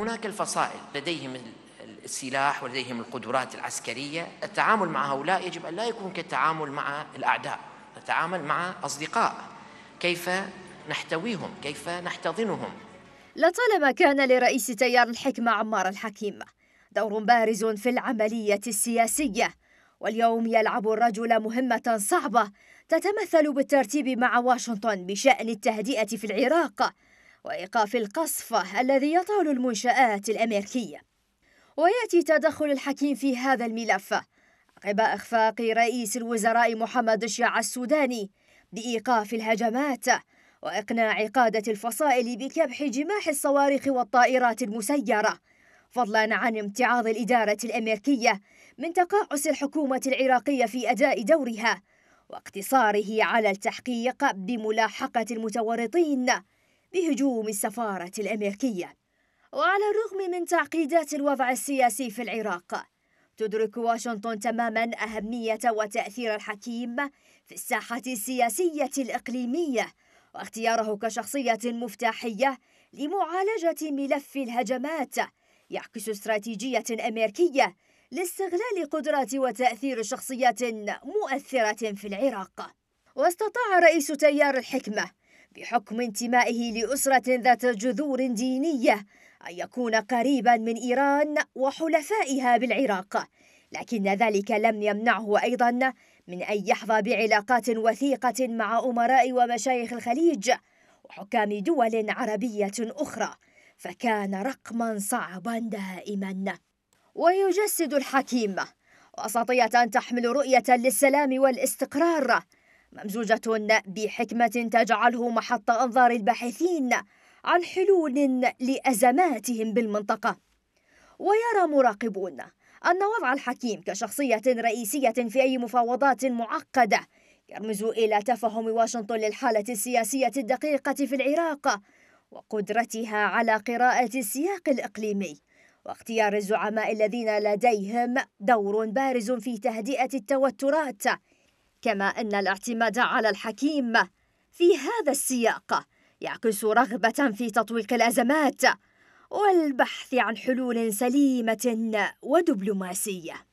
هناك الفصائل لديهم السلاح ولديهم القدرات العسكرية التعامل مع هؤلاء يجب أن لا يكون كالتعامل مع الأعداء نتعامل مع أصدقاء كيف نحتويهم كيف نحتضنهم لطالما كان لرئيس تيار الحكمة عمار الحكيم دور بارز في العملية السياسية واليوم يلعب الرجل مهمة صعبة تتمثل بالترتيب مع واشنطن بشأن التهدئة في العراق وإيقاف القصف الذي يطال المنشآت الأمريكية ويأتي تدخل الحكيم في هذا الملف عقب إخفاق رئيس الوزراء محمد الشيع السوداني بإيقاف الهجمات وإقناع قادة الفصائل بكبح جماح الصواريخ والطائرات المسيرة فضلا عن امتعاض الإدارة الأمريكية من تقاعس الحكومة العراقية في أداء دورها واقتصاره على التحقيق بملاحقة المتورطين بهجوم السفارة الأمريكية وعلى الرغم من تعقيدات الوضع السياسي في العراق تدرك واشنطن تماما أهمية وتأثير الحكيم في الساحة السياسية الإقليمية واختياره كشخصية مفتاحية لمعالجة ملف الهجمات يعكس استراتيجية أمريكية لاستغلال قدرات وتأثير شخصيات مؤثرة في العراق واستطاع رئيس تيار الحكمة بحكم انتمائه لأسرة ذات جذور دينية أن يكون قريبا من إيران وحلفائها بالعراق لكن ذلك لم يمنعه أيضا من أن يحظى بعلاقات وثيقة مع أمراء ومشايخ الخليج وحكام دول عربية أخرى فكان رقما صعبا دائما ويجسد الحكيم وسطية تحمل رؤية للسلام والاستقرار ممزوجة بحكمة تجعله محط أنظار الباحثين عن حلول لأزماتهم بالمنطقة ويرى مراقبون أن وضع الحكيم كشخصية رئيسية في أي مفاوضات معقدة يرمز إلى تفهم واشنطن للحالة السياسية الدقيقة في العراق وقدرتها على قراءة السياق الإقليمي واختيار الزعماء الذين لديهم دور بارز في تهدئة التوترات كما أن الاعتماد على الحكيم في هذا السياق يعكس رغبة في تطويق الأزمات والبحث عن حلول سليمة ودبلوماسية